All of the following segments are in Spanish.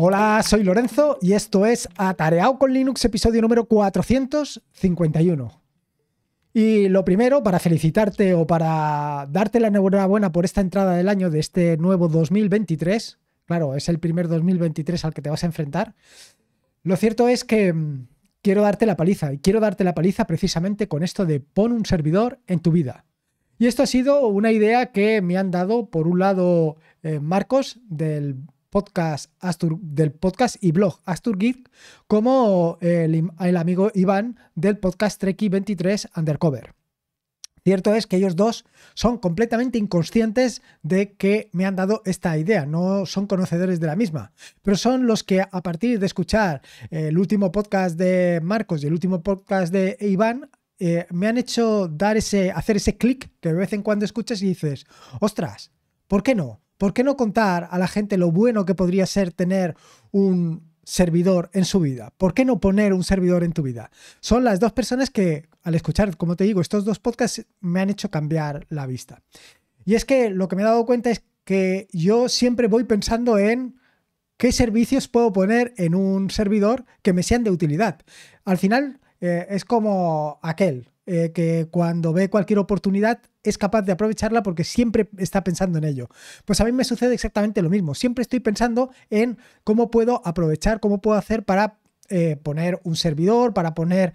Hola, soy Lorenzo y esto es Atareado con Linux, episodio número 451. Y lo primero, para felicitarte o para darte la enhorabuena por esta entrada del año de este nuevo 2023, claro, es el primer 2023 al que te vas a enfrentar, lo cierto es que mm, quiero darte la paliza y quiero darte la paliza precisamente con esto de pon un servidor en tu vida. Y esto ha sido una idea que me han dado, por un lado, eh, Marcos del podcast Astur, del podcast y blog Astur Geek, como eh, el, amigo Iván del podcast Treki 23 Undercover. Cierto es que ellos dos son completamente inconscientes de que me han dado esta idea, no son conocedores de la misma, pero son los que a partir de escuchar eh, el último podcast de Marcos y el último podcast de Iván, eh, me han hecho dar ese, hacer ese clic que de vez en cuando escuchas y dices, ostras, ¿por qué no? ¿Por qué no contar a la gente lo bueno que podría ser tener un servidor en su vida? ¿Por qué no poner un servidor en tu vida? Son las dos personas que, al escuchar, como te digo, estos dos podcasts me han hecho cambiar la vista. Y es que lo que me he dado cuenta es que yo siempre voy pensando en qué servicios puedo poner en un servidor que me sean de utilidad. Al final eh, es como aquel, eh, que cuando ve cualquier oportunidad es capaz de aprovecharla porque siempre está pensando en ello. Pues a mí me sucede exactamente lo mismo. Siempre estoy pensando en cómo puedo aprovechar, cómo puedo hacer para eh, poner un servidor, para poner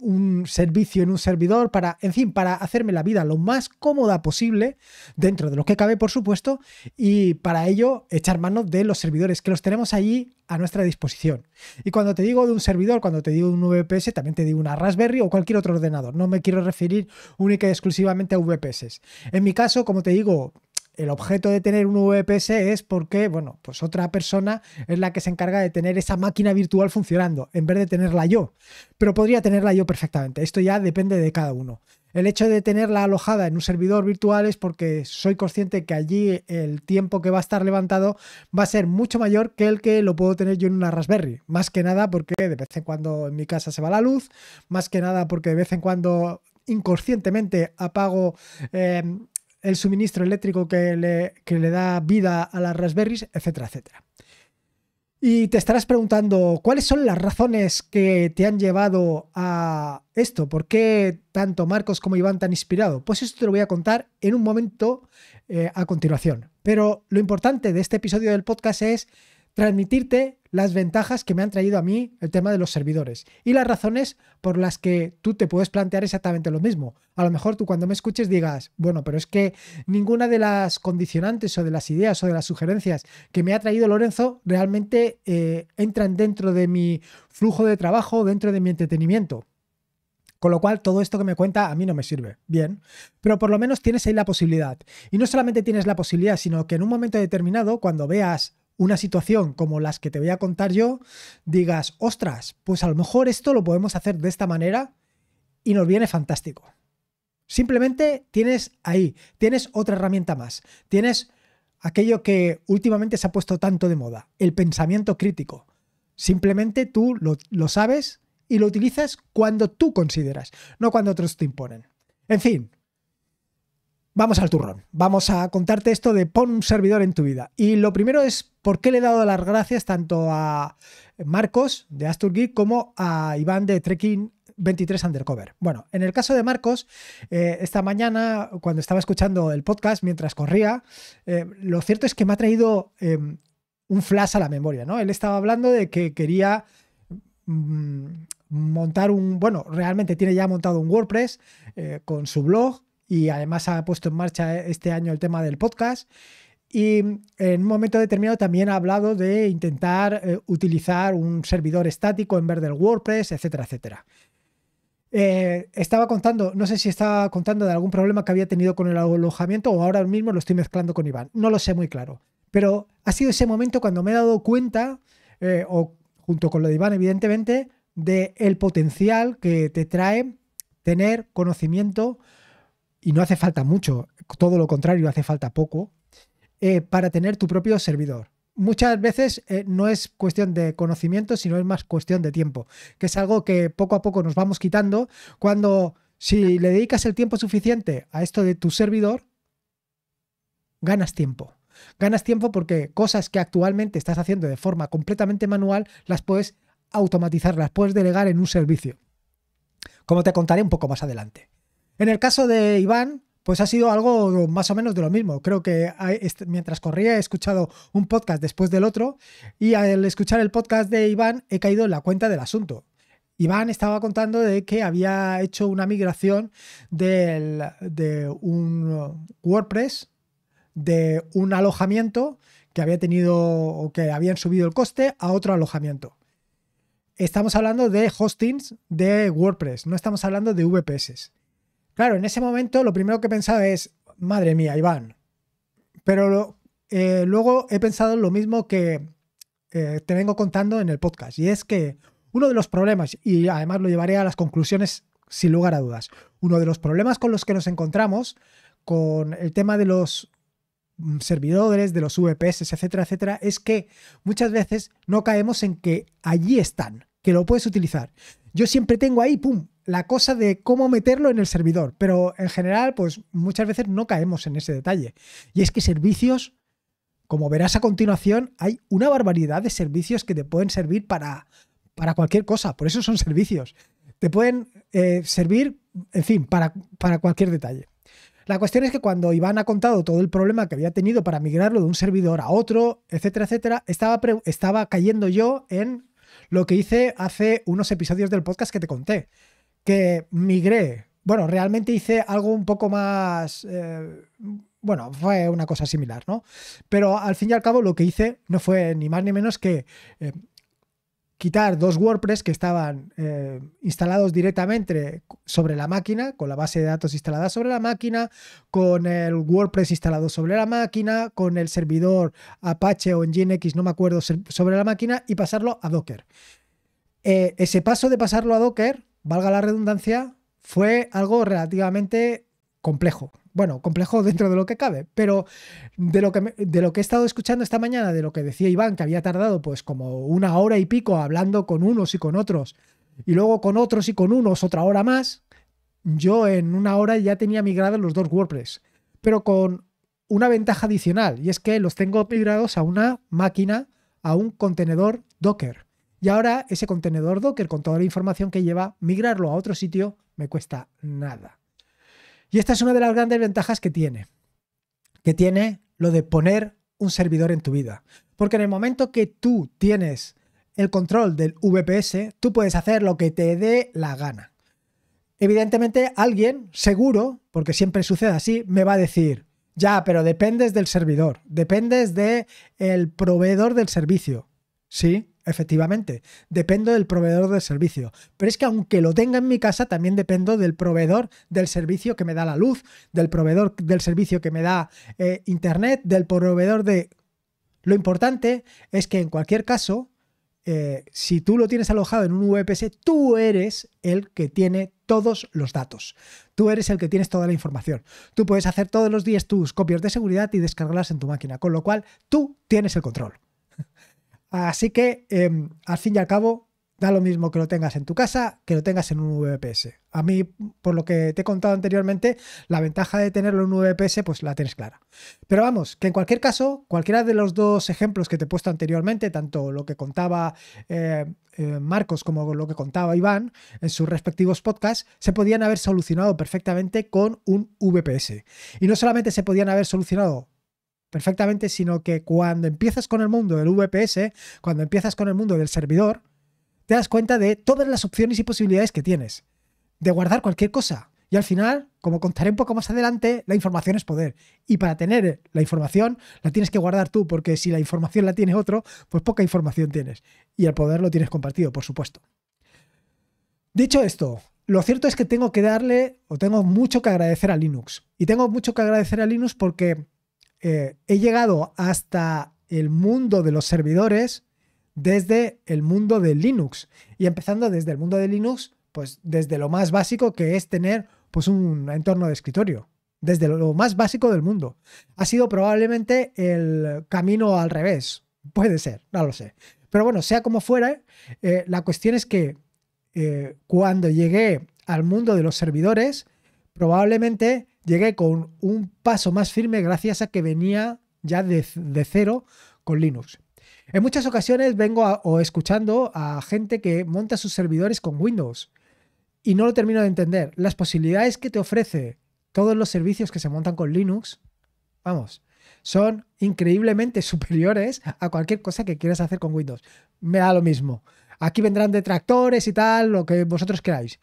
un servicio en un servidor, para, en fin, para hacerme la vida lo más cómoda posible, dentro de lo que cabe, por supuesto, y para ello echar mano de los servidores que los tenemos allí a nuestra disposición. Y cuando te digo de un servidor, cuando te digo de un VPS, también te digo una Raspberry o cualquier otro ordenador. No me quiero referir única y exclusivamente a VPS. En mi caso, como te digo, el objeto de tener un VPS es porque, bueno, pues otra persona es la que se encarga de tener esa máquina virtual funcionando, en vez de tenerla yo. Pero podría tenerla yo perfectamente. Esto ya depende de cada uno. El hecho de tenerla alojada en un servidor virtual es porque soy consciente que allí el tiempo que va a estar levantado va a ser mucho mayor que el que lo puedo tener yo en una Raspberry. Más que nada porque de vez en cuando en mi casa se va la luz, más que nada porque de vez en cuando inconscientemente apago eh, el suministro eléctrico que le, le da vida a las Raspberries, etcétera, etcétera. Y te estarás preguntando, ¿cuáles son las razones que te han llevado a esto? ¿Por qué tanto Marcos como Iván te han inspirado? Pues esto te lo voy a contar en un momento eh, a continuación. Pero lo importante de este episodio del podcast es transmitirte las ventajas que me han traído a mí el tema de los servidores y las razones por las que tú te puedes plantear exactamente lo mismo. A lo mejor tú cuando me escuches digas, bueno, pero es que ninguna de las condicionantes o de las ideas o de las sugerencias que me ha traído Lorenzo realmente eh, entran dentro de mi flujo de trabajo, dentro de mi entretenimiento. Con lo cual, todo esto que me cuenta a mí no me sirve. Bien. Pero por lo menos tienes ahí la posibilidad. Y no solamente tienes la posibilidad, sino que en un momento determinado, cuando veas una situación como las que te voy a contar yo, digas, ostras, pues a lo mejor esto lo podemos hacer de esta manera y nos viene fantástico. Simplemente tienes ahí, tienes otra herramienta más, tienes aquello que últimamente se ha puesto tanto de moda, el pensamiento crítico. Simplemente tú lo, lo sabes y lo utilizas cuando tú consideras, no cuando otros te imponen. En fin, Vamos al turrón, vamos a contarte esto de pon un servidor en tu vida. Y lo primero es por qué le he dado las gracias tanto a Marcos de Astur como a Iván de Trekking 23 Undercover. Bueno, en el caso de Marcos, eh, esta mañana, cuando estaba escuchando el podcast mientras corría, eh, lo cierto es que me ha traído em, un flash a la memoria, ¿no? Él estaba hablando de que quería mm, montar un. Bueno, realmente tiene ya montado un WordPress eh, con su blog y además ha puesto en marcha este año el tema del podcast. Y en un momento determinado también ha hablado de intentar eh, utilizar un servidor estático en vez del WordPress, etcétera, etcétera. Eh, estaba contando, no sé si estaba contando de algún problema que había tenido con el alojamiento o ahora mismo lo estoy mezclando con Iván. No lo sé muy claro. Pero ha sido ese momento cuando me he dado cuenta, eh, o junto con lo de Iván, evidentemente, de el potencial que te trae tener conocimiento y no hace falta mucho, todo lo contrario, hace falta poco, eh, para tener tu propio servidor. Muchas veces eh, no es cuestión de conocimiento, sino es más cuestión de tiempo, que es algo que poco a poco nos vamos quitando cuando si le dedicas el tiempo suficiente a esto de tu servidor, ganas tiempo. Ganas tiempo porque cosas que actualmente estás haciendo de forma completamente manual, las puedes automatizar, las puedes delegar en un servicio. Como te contaré un poco más adelante. En el caso de Iván, pues ha sido algo más o menos de lo mismo. Creo que mientras corría he escuchado un podcast después del otro y al escuchar el podcast de Iván he caído en la cuenta del asunto. Iván estaba contando de que había hecho una migración de un WordPress, de un alojamiento que había tenido o que habían subido el coste a otro alojamiento. Estamos hablando de hostings de WordPress, no estamos hablando de VPS. Claro, en ese momento lo primero que pensaba es, madre mía, Iván. Pero eh, luego he pensado lo mismo que eh, te vengo contando en el podcast, y es que uno de los problemas, y además lo llevaré a las conclusiones sin lugar a dudas, uno de los problemas con los que nos encontramos con el tema de los mm, servidores, de los VPS, etcétera, etcétera, es que muchas veces no caemos en que allí están, que lo puedes utilizar. Yo siempre tengo ahí, ¡pum!, la cosa de cómo meterlo en el servidor. Pero en general, pues muchas veces no caemos en ese detalle. Y es que servicios, como verás a continuación, hay una barbaridad de servicios que te pueden servir para, para cualquier cosa. Por eso son servicios. Te pueden eh, servir, en fin, para, para cualquier detalle. La cuestión es que cuando Iván ha contado todo el problema que había tenido para migrarlo de un servidor a otro, etcétera, etcétera, estaba, estaba cayendo yo en lo que hice hace unos episodios del podcast que te conté que migré. Bueno, realmente hice algo un poco más... Eh, bueno, fue una cosa similar, ¿no? Pero al fin y al cabo lo que hice no fue ni más ni menos que eh, quitar dos WordPress que estaban eh, instalados directamente sobre la máquina, con la base de datos instalada sobre la máquina, con el WordPress instalado sobre la máquina, con el servidor Apache o Nginx, no me acuerdo, sobre la máquina, y pasarlo a Docker. ese paso de pasarlo a Docker valga la redundancia, fue algo relativamente complejo. Bueno, complejo dentro de lo que cabe, pero de lo que, de lo que he estado escuchando esta mañana, de lo que decía Iván, que había tardado pues como una hora y pico hablando con unos y con otros, y luego con otros y con unos otra hora más, yo en una hora ya tenía migrados los dos WordPress, pero con una ventaja adicional, y es que los tengo migrados a una máquina, a un contenedor Docker. Y ahora ese contenedor Docker con toda la información que lleva, migrarlo a otro sitio me cuesta nada. Y esta es una de las grandes ventajas que tiene, que tiene lo de poner un servidor en tu vida. Porque en el momento que tú tienes el control del VPS, tú puedes hacer lo que te dé la gana. Evidentemente alguien, seguro, porque siempre sucede así, me va a decir, ya, pero dependes del servidor, dependes del el proveedor del servicio. Sí, efectivamente, dependo del proveedor del servicio. Pero es que aunque lo tenga en mi casa, también dependo del proveedor del servicio que me da la luz, del proveedor del servicio que me da eh, internet, del proveedor de... Lo importante es que en cualquier caso, eh, si tú lo tienes alojado en un VPS, tú eres el que tiene todos los datos. Tú eres el que tienes toda la información. Tú puedes hacer todos los días tus copias de seguridad y descargarlas en tu máquina, con lo cual tú tienes el control. Así que, em, al fin y al cabo, da lo mismo que lo tengas en tu casa que lo tengas en un VPS. A mí, por lo que te he contado anteriormente, la ventaja de tenerlo en un VPS, pues la tienes clara. Pero vamos, que en cualquier caso, cualquiera de los dos ejemplos que te he puesto anteriormente, tanto lo que contaba eh, eh, Marcos como lo que contaba Iván en sus respectivos podcasts, se podían haber solucionado perfectamente con un VPS. Y no solamente se podían haber solucionado perfectamente, sino que cuando empiezas con el mundo del VPS, cuando empiezas con el mundo del servidor, te das cuenta de todas las opciones y posibilidades que tienes de guardar cualquier cosa. Y al final, como contaré un poco más adelante, la información es poder. Y para tener la información, la tienes que guardar tú, porque si la información la tiene otro, pues poca información tienes. Y el poder lo tienes compartido, por supuesto. Dicho esto, lo cierto es que tengo que darle, o tengo mucho que agradecer a Linux. Y tengo mucho que agradecer a Linux porque eh, he llegado hasta el mundo de los servidores desde el mundo de Linux. Y empezando desde el mundo de Linux, pues desde lo más básico que es tener pues un entorno de escritorio, desde lo más básico del mundo. Ha sido probablemente el camino al revés, puede ser, no lo sé. Pero bueno, sea como fuera, eh, la cuestión es que eh, cuando llegué al mundo de los servidores, probablemente llegué con un paso más firme gracias a que venía ya de, cero con Linux. En muchas ocasiones vengo o escuchando a gente que monta sus servidores con Windows y no lo termino de entender. Las posibilidades que te ofrece todos los servicios que se montan con Linux, vamos, son increíblemente superiores a cualquier cosa que quieras hacer con Windows. Me da lo mismo. Aquí vendrán detractores y tal, lo que vosotros queráis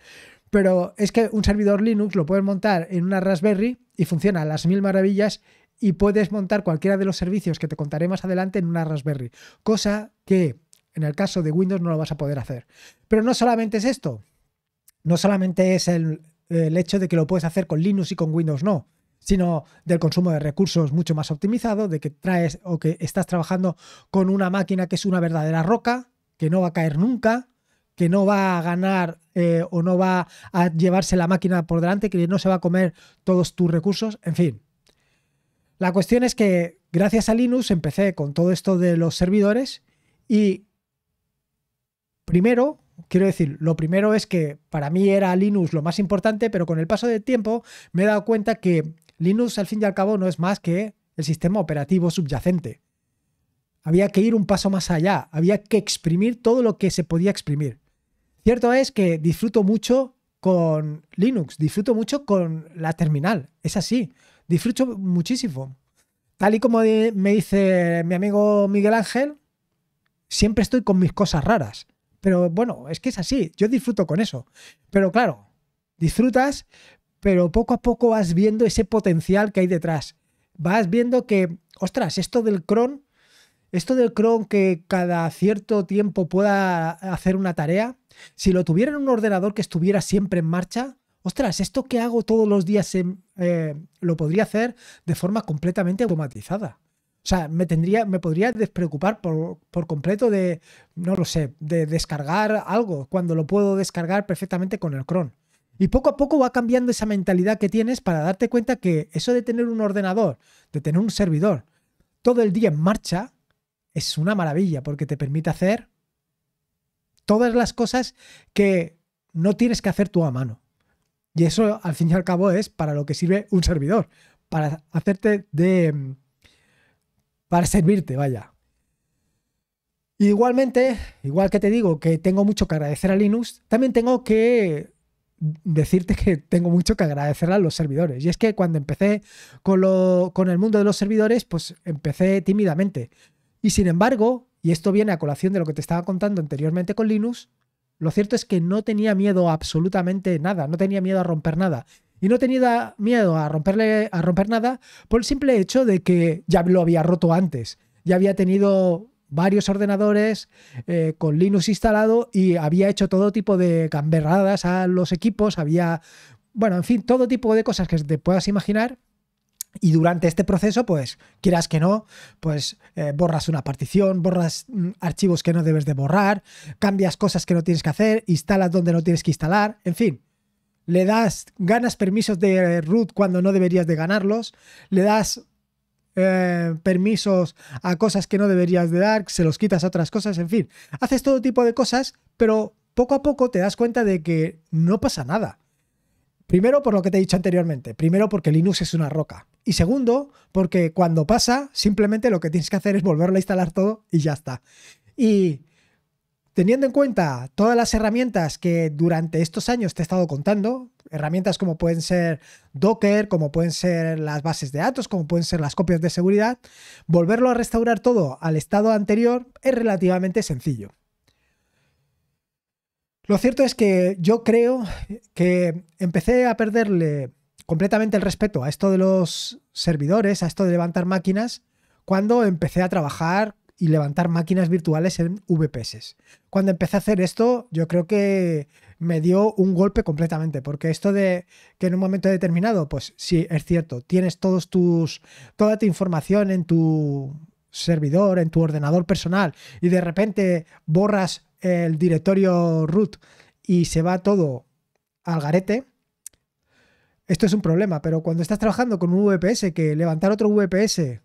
pero es que un servidor Linux lo puedes montar en una Raspberry y funciona a las mil maravillas y puedes montar cualquiera de los servicios que te contaré más adelante en una Raspberry, cosa que en el caso de Windows no lo vas a poder hacer. Pero no solamente es esto, no solamente es el, hecho de que lo puedes hacer con Linux y con Windows, no sino del consumo de recursos mucho más optimizado, de que traes o que estás trabajando con una máquina que es una verdadera roca, que no va a caer nunca, que no va a ganar eh, o no va a llevarse la máquina por delante, que no se va a comer todos tus recursos, en fin. La cuestión es que gracias a Linux empecé con todo esto de los servidores y primero, quiero decir, lo primero es que para mí era Linux lo más importante, pero con el paso del tiempo me he dado cuenta que Linux al fin y al cabo no es más que el sistema operativo subyacente. Había que ir un paso más allá, había que exprimir todo lo que se podía exprimir. Cierto es que disfruto mucho con Linux, disfruto mucho con la terminal, es así, disfruto muchísimo. Tal y como me dice mi amigo Miguel Ángel, siempre estoy con mis cosas raras. Pero bueno, es que es así, yo disfruto con eso. Pero claro, disfrutas, pero poco a poco vas viendo ese potencial que hay detrás. Vas viendo que, ostras, esto del cron esto del cron que cada cierto tiempo pueda hacer una tarea, si lo tuviera en un ordenador que estuviera siempre en marcha, ostras, esto que hago todos los días eh, lo podría hacer de forma completamente automatizada. O sea, me, tendría, me podría despreocupar por, por completo de, no lo sé, de descargar algo cuando lo puedo descargar perfectamente con el cron. Y poco a poco va cambiando esa mentalidad que tienes para darte cuenta que eso de tener un ordenador, de tener un servidor todo el día en marcha, es una maravilla porque te permite hacer todas las cosas que no tienes que hacer tú a mano. Y eso al fin y al cabo es para lo que sirve un servidor, para hacerte de... Mm, para servirte, vaya. Igualmente, igual que te digo que tengo mucho que agradecer a Linux, también tengo que decirte que tengo mucho que agradecer a los servidores. Y es que cuando empecé con, con el mundo de los servidores, pues empecé tímidamente. Y sin embargo, y esto viene a colación de lo que te estaba contando anteriormente con Linux, lo cierto es que no tenía miedo absolutamente nada, no tenía miedo a romper nada. Y no tenía miedo a, romperle, a romper nada por el simple hecho de que ya lo había roto antes. Ya había tenido varios ordenadores eh, con Linux instalado y había hecho todo tipo de gamberradas a los equipos, había, bueno, en fin, todo tipo de cosas que te puedas imaginar y durante este proceso, pues quieras que no, pues eh, borras una partición, borras mm, archivos que no debes de borrar, cambias cosas que no tienes que hacer, instalas donde no tienes que instalar, en fin. Le das, ganas permisos de root cuando no deberías de ganarlos, le das eh, permisos a cosas que no deberías de dar, se los quitas a otras cosas, en fin. Haces todo tipo de cosas, pero poco a poco te das cuenta de que no pasa nada. Primero por lo que te he dicho anteriormente, primero porque Linux es una roca, y segundo, porque cuando pasa, simplemente lo que tienes que hacer es volverlo a instalar todo y ya está. Y teniendo en cuenta todas las herramientas que durante estos años te he estado contando, herramientas como pueden ser Docker, como pueden ser las bases de datos, como pueden ser las copias de seguridad, volverlo a restaurar todo al estado anterior es relativamente sencillo. Lo cierto es que yo creo que empecé a perderle completamente el respeto a esto de los servidores, a esto de levantar máquinas, cuando empecé a trabajar y levantar máquinas virtuales en VPS. Cuando empecé a hacer esto, yo creo que me dio un golpe completamente, porque esto de que en un momento determinado, pues sí, es cierto, tienes todos tus, toda tu información en tu servidor, en tu ordenador personal, y de repente borras el directorio root y se va todo al garete, esto es un problema, pero cuando estás trabajando con un VPS, que levantar otro VPS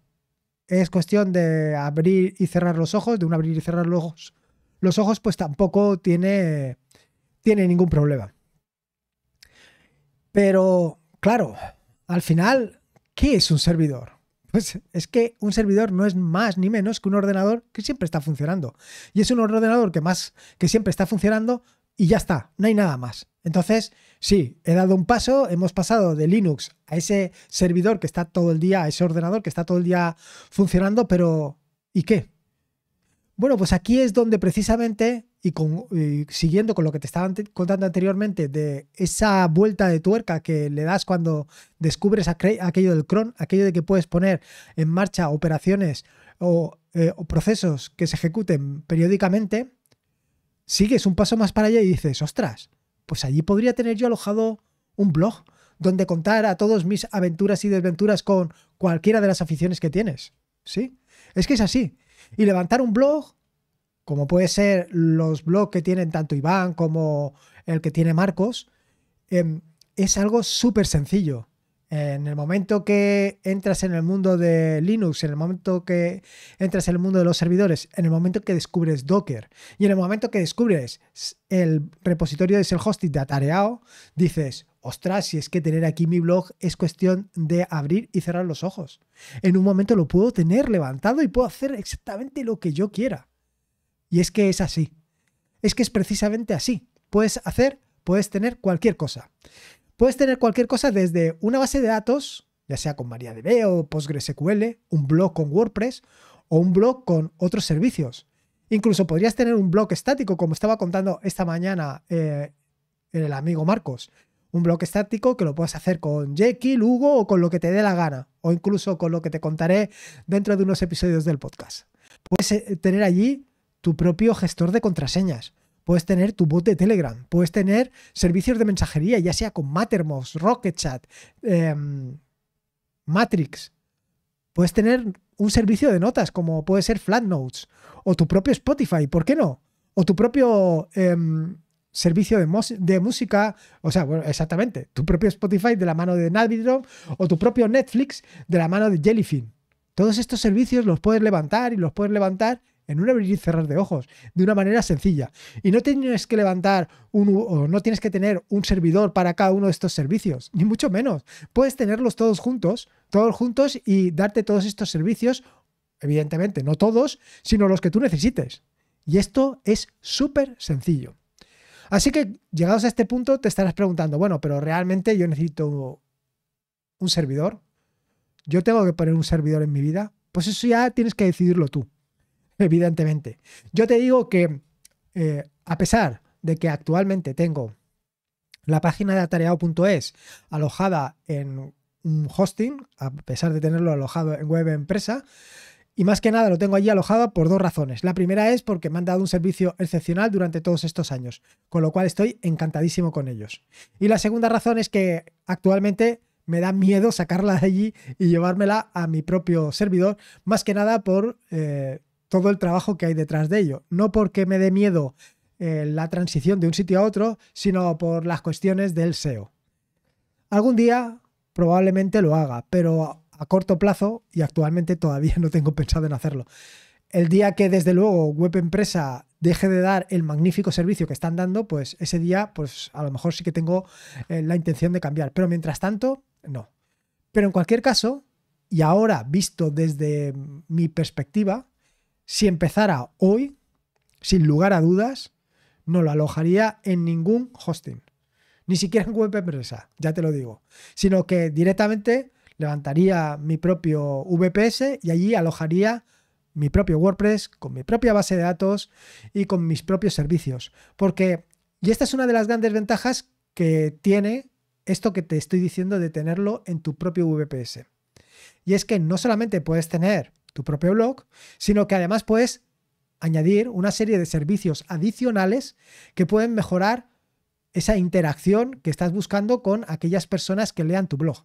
es cuestión de abrir y cerrar los ojos, de un abrir y cerrar los, ojos, los ojos, pues tampoco tiene, tiene ningún problema. Pero, claro, al final, ¿qué es un servidor? Pues es que un servidor no es más ni menos que un ordenador que siempre está funcionando. Y es un ordenador que más que siempre está funcionando, y ya está, no hay nada más. Entonces, sí, he dado un paso, hemos pasado de Linux a ese servidor que está todo el día, a ese ordenador que está todo el día funcionando, pero ¿y qué? Bueno, pues aquí es donde precisamente, y, con, siguiendo con lo que te estaba contando anteriormente, de esa vuelta de tuerca que le das cuando descubres aquello del cron, aquello de que puedes poner en marcha operaciones o eh, procesos que se ejecuten periódicamente, sigues un paso más para allá y dices, ostras, pues allí podría tener yo alojado un blog donde contar a todos mis aventuras y desventuras con cualquiera de las aficiones que tienes. ¿Sí? Es que es así. Y levantar un blog, como puede ser los blogs que tienen tanto Iván como el que tiene Marcos, em, es algo súper sencillo. En el momento que entras en el mundo de Linux, en el momento que entras en el mundo de los servidores, en el momento que descubres Docker y en el momento que descubres el repositorio de self Hosting de Atareao, dices, ostras, si es que tener aquí mi blog es cuestión de abrir y cerrar los ojos. En un momento lo puedo tener levantado y puedo hacer exactamente lo que yo quiera. Y es que es así. Es que es precisamente así. Puedes hacer, puedes tener cualquier cosa. Puedes tener cualquier cosa desde una base de datos, ya sea con MariaDB o PostgreSQL, un blog con WordPress o un blog con otros servicios. Incluso podrías tener un blog estático, como estaba contando esta mañana eh, el amigo Marcos. Un blog estático que lo puedes hacer con Jekyll, Hugo o con lo que te dé la gana, o incluso con lo que te contaré dentro de unos episodios del podcast. Puedes eh, tener allí tu propio gestor de contraseñas, Puedes tener tu bot de Telegram, puedes tener servicios de mensajería, ya sea con Mattermost, RocketChat, Chat, em, Matrix. Puedes tener un servicio de notas como puede ser Flatnotes o tu propio Spotify, ¿por qué no? O tu propio em, servicio de, música, o sea, bueno, exactamente, tu propio Spotify de la mano de Navidrom o tu propio Netflix de la mano de Jellyfin. Todos estos servicios los puedes levantar y los puedes levantar en un abrir y cerrar de ojos, de una manera sencilla. Y no tienes que levantar un, o no tienes que tener un servidor para cada uno de estos servicios, ni mucho menos. Puedes tenerlos todos juntos, todos juntos y darte todos estos servicios, evidentemente, no todos, sino los que tú necesites. Y esto es súper sencillo. Así que, llegados a este punto, te estarás preguntando, bueno, pero realmente yo necesito un servidor. Yo tengo que poner un servidor en mi vida. Pues eso ya tienes que decidirlo tú evidentemente. Yo te digo que eh, a pesar de que actualmente tengo la página de atareado.es alojada en un hosting, a pesar de tenerlo alojado en web empresa, y más que nada lo tengo allí alojado por dos razones. La primera es porque me han dado un servicio excepcional durante todos estos años, con lo cual estoy encantadísimo con ellos. Y la segunda razón es que actualmente me da miedo sacarla de allí y llevármela a mi propio servidor, más que nada por eh, todo el trabajo que hay detrás de ello. No porque me dé miedo eh, la transición de un sitio a otro, sino por las cuestiones del SEO. Algún día probablemente lo haga, pero a corto plazo y actualmente todavía no tengo pensado en hacerlo. El día que desde luego Web Empresa deje de dar el magnífico servicio que están dando, pues ese día pues a lo mejor sí que tengo eh, la intención de cambiar, pero mientras tanto no. Pero en cualquier caso, y ahora visto desde mi perspectiva, si empezara hoy, sin lugar a dudas, no lo alojaría en ningún hosting. Ni siquiera en web empresa, ya te lo digo. Sino que directamente levantaría mi propio VPS y allí alojaría mi propio WordPress, con mi propia base de datos y con mis propios servicios. Porque, y esta es una de las grandes ventajas que tiene esto que te estoy diciendo de tenerlo en tu propio VPS. Y es que no solamente puedes tener tu propio blog, sino que además puedes añadir una serie de servicios adicionales que pueden mejorar esa interacción que estás buscando con aquellas personas que lean tu blog.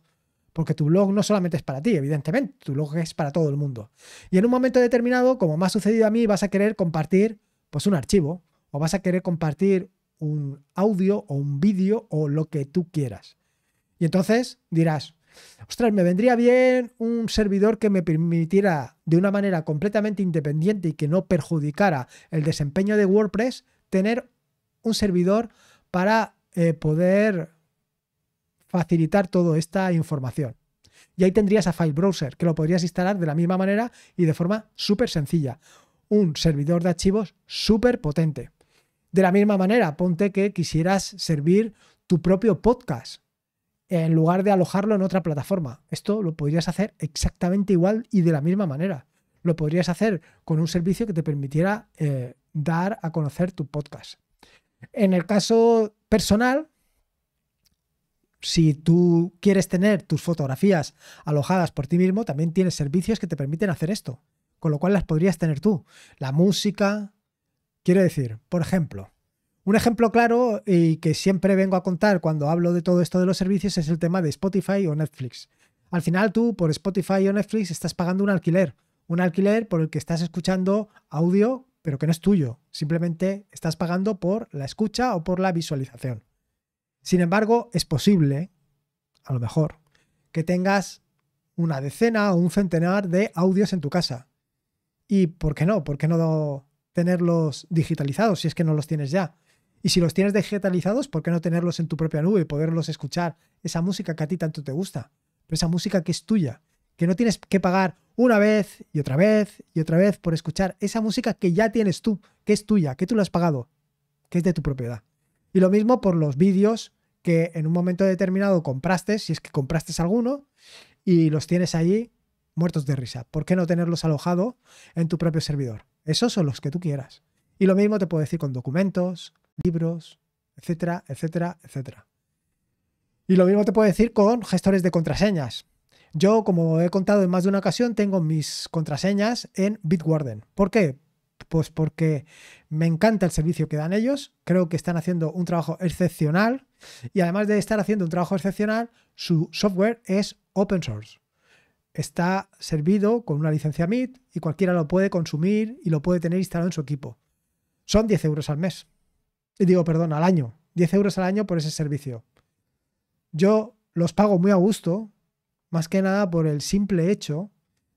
Porque tu blog no solamente es para ti, evidentemente, tu blog es para todo el mundo. Y en un momento determinado, como me ha sucedido a mí, vas a querer compartir pues un archivo o vas a querer compartir un audio o un vídeo o lo que tú quieras. Y entonces dirás, ostras, me vendría bien un servidor que me permitiera de una manera completamente independiente y que no perjudicara el desempeño de WordPress, tener un servidor para eh, poder facilitar toda esta información. Y ahí tendrías a File Browser, que lo podrías instalar de la misma manera y de forma súper sencilla. Un servidor de archivos súper potente. De la misma manera, ponte que quisieras servir tu propio podcast en lugar de alojarlo en otra plataforma. Esto lo podrías hacer exactamente igual y de la misma manera. Lo podrías hacer con un servicio que te permitiera eh, dar a conocer tu podcast. En el caso personal, si tú quieres tener tus fotografías alojadas por ti mismo, también tienes servicios que te permiten hacer esto, con lo cual las podrías tener tú. La música, quiero decir, por ejemplo, un ejemplo claro y que siempre vengo a contar cuando hablo de todo esto de los servicios es el tema de Spotify o Netflix. Al final tú por Spotify o Netflix estás pagando un alquiler, un alquiler por el que estás escuchando audio pero que no es tuyo, simplemente estás pagando por la escucha o por la visualización. Sin embargo, es posible, a lo mejor, que tengas una decena o un centenar de audios en tu casa. ¿Y por qué no? ¿Por qué no tenerlos digitalizados si es que no los tienes ya? Y si los tienes digitalizados, ¿por qué no tenerlos en tu propia nube y poderlos escuchar? Esa música que a ti tanto te gusta, pero esa música que es tuya, que no tienes que pagar una vez y otra vez y otra vez por escuchar esa música que ya tienes tú, que es tuya, que tú la has pagado, que es de tu propiedad. Y lo mismo por los vídeos que en un momento determinado compraste, si es que compraste alguno, y los tienes allí muertos de risa. ¿Por qué no tenerlos alojados en tu propio servidor? Esos son los que tú quieras. Y lo mismo te puedo decir con documentos, libros, etcétera, etcétera, etcétera. Y lo mismo te puedo decir con gestores de contraseñas. Yo, como he contado en más de una ocasión, tengo mis contraseñas en Bitwarden. ¿Por qué? Pues porque me encanta el servicio que dan ellos, creo que están haciendo un trabajo excepcional y además de estar haciendo un trabajo excepcional, su software es open source. Está servido con una licencia MIT y cualquiera lo puede consumir y lo puede tener instalado en su equipo. Son 10 euros al mes digo, perdón, al año, 10 euros al año por ese servicio. Yo los pago muy a gusto, más que nada por el simple hecho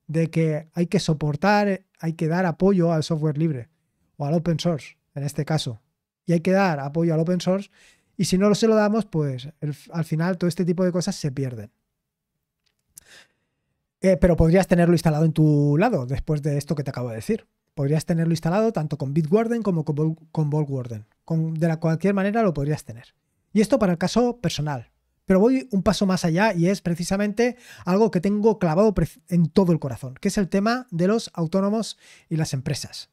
de que hay que soportar, hay que dar apoyo al software libre o al open source, en este caso. Y hay que dar apoyo al open source y si no se lo damos, pues al final todo este tipo de cosas se pierden. Eh, pero podrías tenerlo instalado en tu lado después de esto que te acabo de decir podrías tenerlo instalado tanto con Bitwarden como con Vaultwarden. de cualquier manera lo podrías tener. Y esto para el caso personal. Pero voy un paso más allá y es precisamente algo que tengo clavado en todo el corazón, que es el tema de los autónomos y las empresas.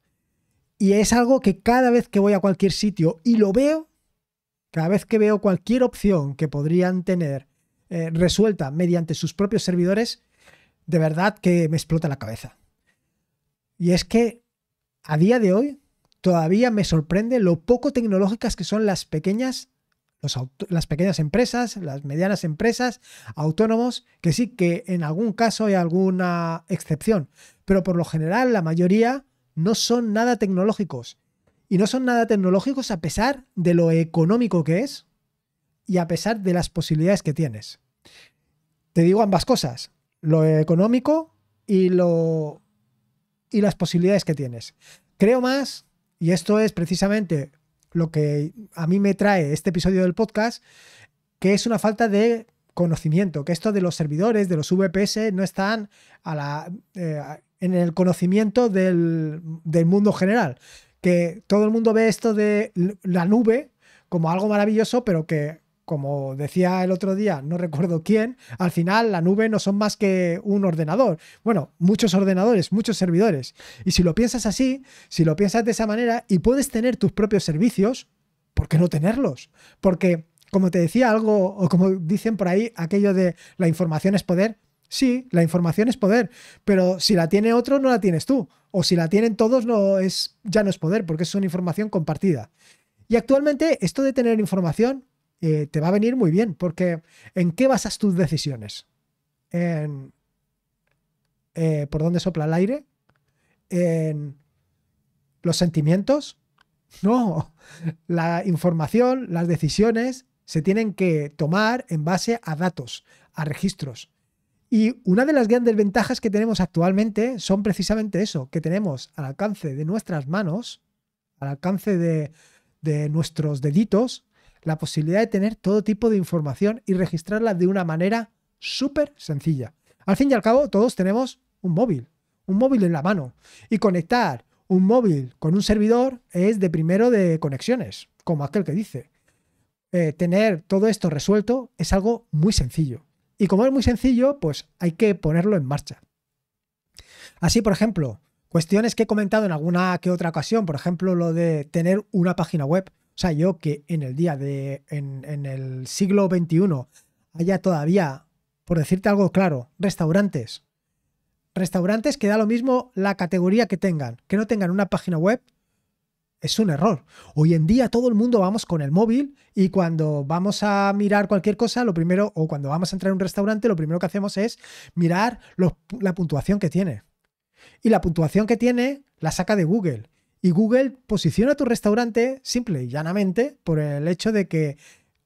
Y es algo que cada vez que voy a cualquier sitio y lo veo, cada vez que veo cualquier opción que podrían tener eh, resuelta mediante sus propios servidores, de verdad que me explota la cabeza. Y es que a día de hoy todavía me sorprende lo poco tecnológicas que son las pequeñas, las pequeñas empresas, las medianas empresas, autónomos, que sí que en algún caso hay alguna excepción, pero por lo general la mayoría no son nada tecnológicos. Y no son nada tecnológicos a pesar de lo económico que es y a pesar de las posibilidades que tienes. Te digo ambas cosas, lo económico y lo y las posibilidades que tienes. Creo más, y esto es precisamente lo que a mí me trae este episodio del podcast, que es una falta de conocimiento, que esto de los servidores, de los VPS, no están a la, eh, en el conocimiento del, del mundo general. Que todo el mundo ve esto de la nube como algo maravilloso, pero que como decía el otro día, no recuerdo quién, al final la nube no son más que un ordenador. Bueno, muchos ordenadores, muchos servidores. Y si lo piensas así, si lo piensas de esa manera y puedes tener tus propios servicios, ¿por qué no tenerlos? Porque, como te decía algo, o como dicen por ahí, aquello de la información es poder. Sí, la información es poder, pero si la tiene otro, no la tienes tú. O si la tienen todos, no es, ya no es poder, porque es una información compartida. Y actualmente esto de tener información eh, te va a venir muy bien, porque ¿en qué basas tus decisiones? En eh, por dónde sopla el aire, en los sentimientos. No, la información, las decisiones se tienen que tomar en base a datos, a registros. Y una de las grandes ventajas que tenemos actualmente son precisamente eso, que tenemos al alcance de nuestras manos, al alcance de, de nuestros deditos, la posibilidad de tener todo tipo de información y registrarla de una manera súper sencilla. Al fin y al cabo, todos tenemos un móvil, un móvil en la mano. Y conectar un móvil con un servidor es de primero de conexiones, como aquel que dice. Eh, tener todo esto resuelto es algo muy sencillo. Y como es muy sencillo, pues hay que ponerlo en marcha. Así, por ejemplo, cuestiones que he comentado en alguna que otra ocasión, por ejemplo, lo de tener una página web o sea, yo que en el día de. En, el siglo XXI haya todavía, por decirte algo claro, restaurantes. Restaurantes que da lo mismo la categoría que tengan, que no tengan una página web, es un error. Hoy en día todo el mundo vamos con el móvil y cuando vamos a mirar cualquier cosa, lo primero, o cuando vamos a entrar en un restaurante, lo primero que hacemos es mirar la puntuación que tiene. Y la puntuación que tiene la saca de Google. Y Google posiciona tu restaurante simple y llanamente por el hecho de que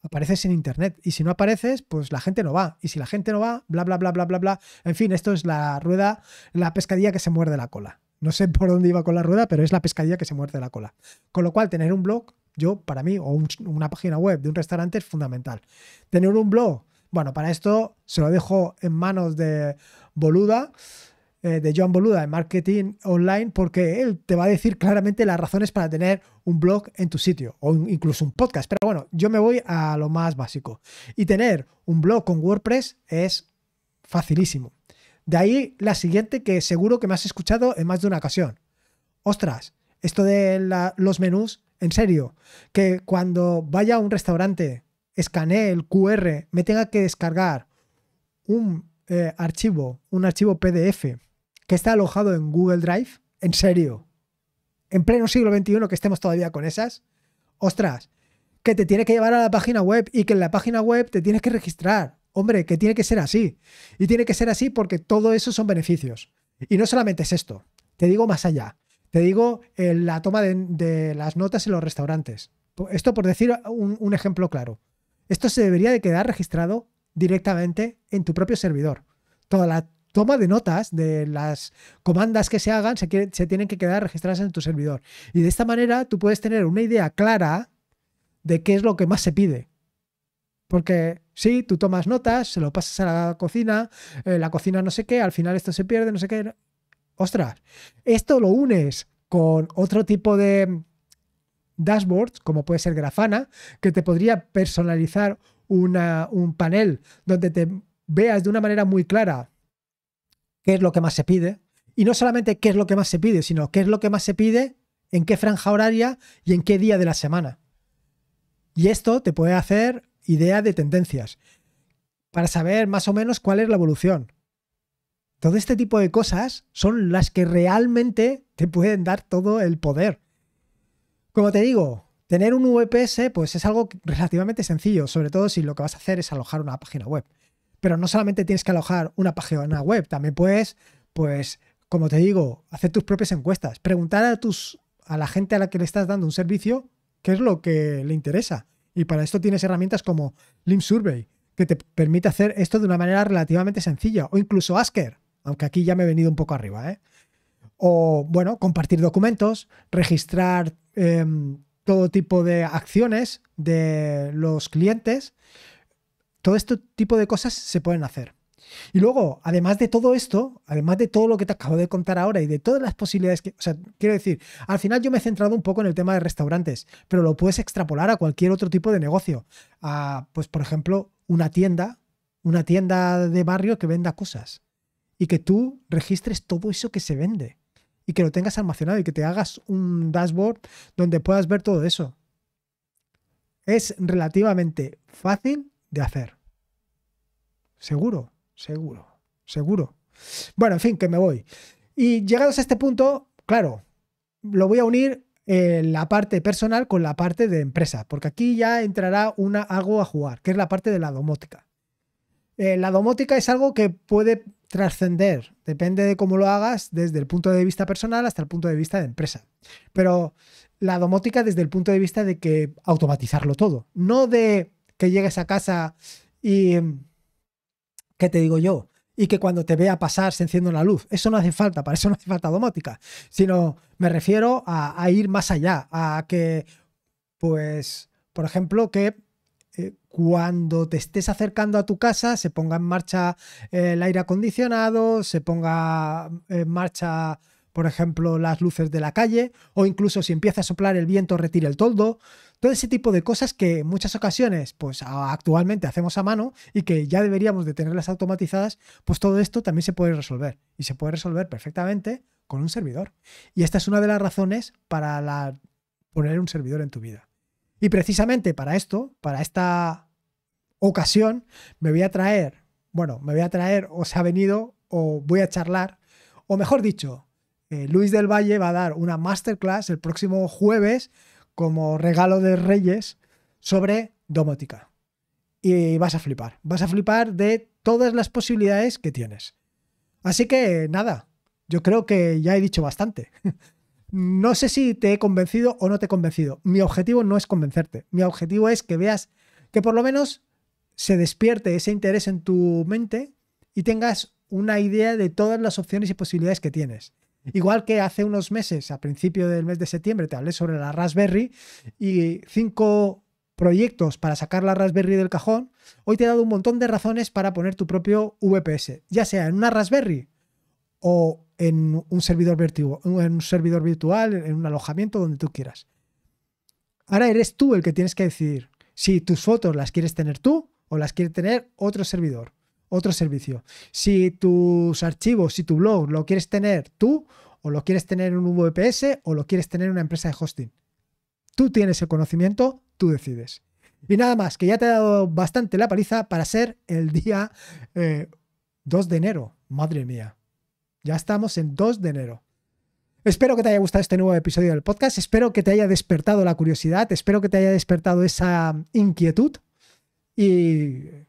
apareces en internet. Y si no apareces, pues la gente no va. Y si la gente no va, bla, bla, bla, bla, bla, bla. En fin, esto es la rueda, la pescadilla que se muerde la cola. No sé por dónde iba con la rueda, pero es la pescadilla que se muerde la cola. Con lo cual, tener un blog, yo, para mí, o una página web de un restaurante es fundamental. Tener un blog, bueno, para esto se lo dejo en manos de Boluda. Eh, de John Boluda en marketing online, porque él te va a decir claramente las razones para tener un blog en tu sitio o incluso un podcast. Pero bueno, yo me voy a lo más básico. Y tener un blog con WordPress es facilísimo. De ahí la siguiente que seguro que me has escuchado en más de una ocasión. Ostras, esto de los menús, en serio, que cuando vaya a un restaurante, escanee el QR, me tenga que descargar un eh, archivo, un archivo PDF que está alojado en Google Drive, en serio, en pleno siglo XXI que estemos todavía con esas, ostras, que te tiene que llevar a la página web y que en la página web te tienes que registrar. Hombre, que tiene que ser así. Y tiene que ser así porque todo eso son beneficios. Y no solamente es esto, te digo más allá. Te digo eh, la toma de, las notas en los restaurantes. Esto por decir un, un ejemplo claro. Esto se debería de quedar registrado directamente en tu propio servidor. Toda la, toma de notas de las comandas que se hagan, se, tienen que quedar registradas en tu servidor. Y de esta manera tú puedes tener una idea clara de qué es lo que más se pide. Porque si tú tomas notas, se lo pasas a la cocina, eh, la cocina no sé qué, al final esto se pierde, no sé qué. Ostras, esto lo unes con otro tipo de dashboards, como puede ser Grafana, que te podría personalizar un panel donde te veas de una manera muy clara es lo que más se pide. Y no solamente qué es lo que más se pide, sino qué es lo que más se pide, en qué franja horaria y en qué día de la semana. Y esto te puede hacer idea de tendencias, para saber más o menos cuál es la evolución. Todo este tipo de cosas son las que realmente te pueden dar todo el poder. Como te digo, tener un VPS pues es algo relativamente sencillo, sobre todo si lo que vas a hacer es alojar una página web. Pero no solamente tienes que alojar una página web, también puedes, pues, como te digo, hacer tus propias encuestas, preguntar a tus a la gente a la que le estás dando un servicio qué es lo que le interesa. Y para esto tienes herramientas como Lim Survey, que te permite hacer esto de una manera relativamente sencilla, o incluso Asker, aunque aquí ya me he venido un poco arriba, ¿eh? O, bueno, compartir documentos, registrar em, todo tipo de acciones de los clientes, todo este tipo de cosas se pueden hacer. Y luego, además de todo esto, además de todo lo que te acabo de contar ahora y de todas las posibilidades que, o sea, quiero decir, al final yo me he centrado un poco en el tema de restaurantes, pero lo puedes extrapolar a cualquier otro tipo de negocio. A, pues, por ejemplo, una tienda, una tienda de barrio que venda cosas y que tú registres todo eso que se vende y que lo tengas almacenado y que te hagas un dashboard donde puedas ver todo eso. Es relativamente fácil de hacer. Seguro, seguro, seguro. Bueno, en fin, que me voy. Y llegados a este punto, claro, lo voy a unir eh, la parte personal con la parte de empresa, porque aquí ya entrará una, algo a jugar, que es la parte de la domótica. Eh, la domótica es algo que puede trascender, depende de cómo lo hagas, desde el punto de vista personal hasta el punto de vista de empresa. Pero la domótica desde el punto de vista de que automatizarlo todo, no de que llegues a casa y... Em, ¿Qué te digo yo? y que cuando te vea pasar se encienda una luz. Eso no hace falta, para eso no hace falta domótica, sino me refiero a, ir más allá, a que, pues, por ejemplo, que eh, cuando te estés acercando a tu casa se ponga en marcha el aire acondicionado, se ponga em, en marcha por ejemplo, las luces de la calle, o incluso si empieza a soplar el viento, retire el toldo. Todo ese tipo de cosas que en muchas ocasiones, pues actualmente hacemos a mano y que ya deberíamos de tenerlas automatizadas, pues todo esto también se puede resolver. Y se puede resolver perfectamente con un servidor. Y esta es una de las razones para poner un servidor en tu vida. Y precisamente para esto, para esta ocasión, me voy a traer, bueno, me voy a traer, o se ha venido, o voy a charlar, o mejor dicho, eh, Luis del Valle va a dar una masterclass el próximo jueves como regalo de Reyes sobre domótica. Y vas a flipar, vas a flipar de todas las posibilidades que tienes. Así que nada, yo creo que ya he dicho bastante. No sé si te he convencido o no te he convencido. Mi objetivo no es convencerte. Mi objetivo es que veas que por lo menos se despierte ese interés en tu mente y tengas una idea de todas las opciones y posibilidades que tienes. Igual que hace unos meses, a principio del mes de septiembre, te hablé sobre la Raspberry y cinco proyectos para sacar la Raspberry del cajón, hoy te he dado un montón de razones para poner tu propio VPS, ya sea en una Raspberry o en un servidor, virtual, en un servidor virtual, en un alojamiento, donde tú quieras. Ahora eres tú el que tienes que decidir si tus fotos las quieres tener tú o las quiere tener otro servidor otro servicio. Si tus archivos, si tu blog lo quieres tener tú, o lo quieres tener en un VPS, o lo quieres tener en una empresa de hosting. Tú tienes el conocimiento, tú decides. Y nada más, que ya te he dado bastante la paliza para ser el día 2 eh, de enero. Madre mía. Ya estamos en 2 de enero. Espero que te haya gustado este nuevo episodio del podcast, espero que te haya despertado la curiosidad, espero que te haya despertado esa inquietud y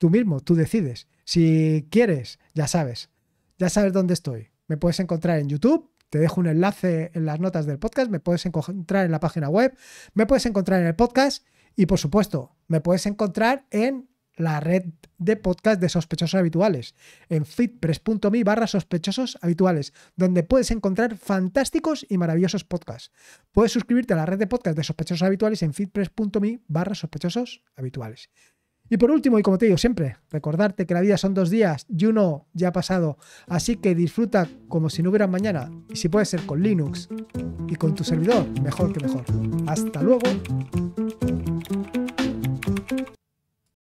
tú mismo, tú decides. Si quieres, ya sabes, ya sabes dónde estoy. Me puedes encontrar en YouTube, te dejo un enlace en las notas del podcast, me puedes encontrar en la página web, me puedes encontrar en el podcast y por supuesto, me puedes encontrar en la red de podcast de sospechosos habituales, en fitpress.me barra sospechosos habituales, donde puedes encontrar fantásticos y maravillosos podcasts. Puedes suscribirte a la red de podcast de sospechosos habituales en fitpress.me barra sospechosos habituales. Y por último, y como te digo siempre, recordarte que la vida son dos días y uno ya ha pasado, así que disfruta como si no hubiera mañana, y si puede ser con Linux y con tu servidor, mejor que mejor. Hasta luego.